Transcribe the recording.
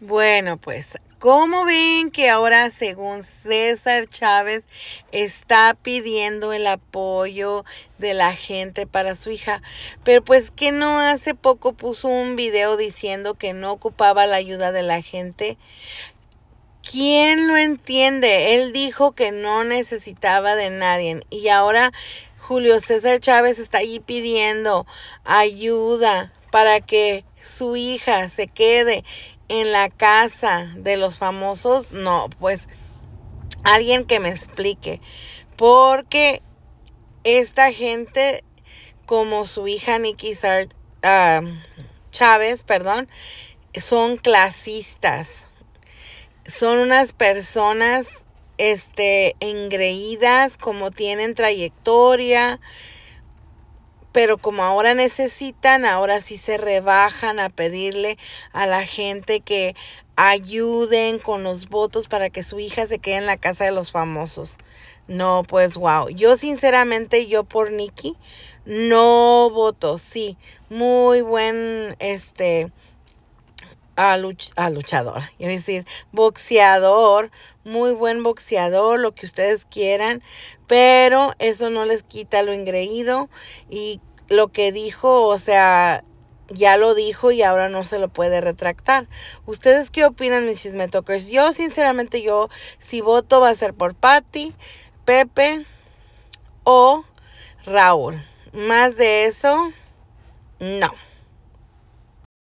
Bueno, pues ¿cómo ven que ahora según César Chávez está pidiendo el apoyo de la gente para su hija? Pero pues que no hace poco puso un video diciendo que no ocupaba la ayuda de la gente. ¿Quién lo entiende? Él dijo que no necesitaba de nadie y ahora Julio César Chávez está allí pidiendo ayuda para que su hija se quede en la casa de los famosos, no, pues alguien que me explique. Porque esta gente, como su hija nicky ah, Chávez, perdón, son clasistas. Son unas personas este, engreídas, como tienen trayectoria, pero como ahora necesitan, ahora sí se rebajan a pedirle a la gente que ayuden con los votos para que su hija se quede en la casa de los famosos. No, pues wow. Yo sinceramente, yo por Nikki no voto. Sí, muy buen este a, a luchador, es decir, boxeador, muy buen boxeador, lo que ustedes quieran, pero eso no les quita lo engreído y lo que dijo, o sea, ya lo dijo y ahora no se lo puede retractar. ¿Ustedes qué opinan, mis chismetokers? Yo, sinceramente, yo, si voto va a ser por Patty, Pepe o Raúl. Más de eso, no.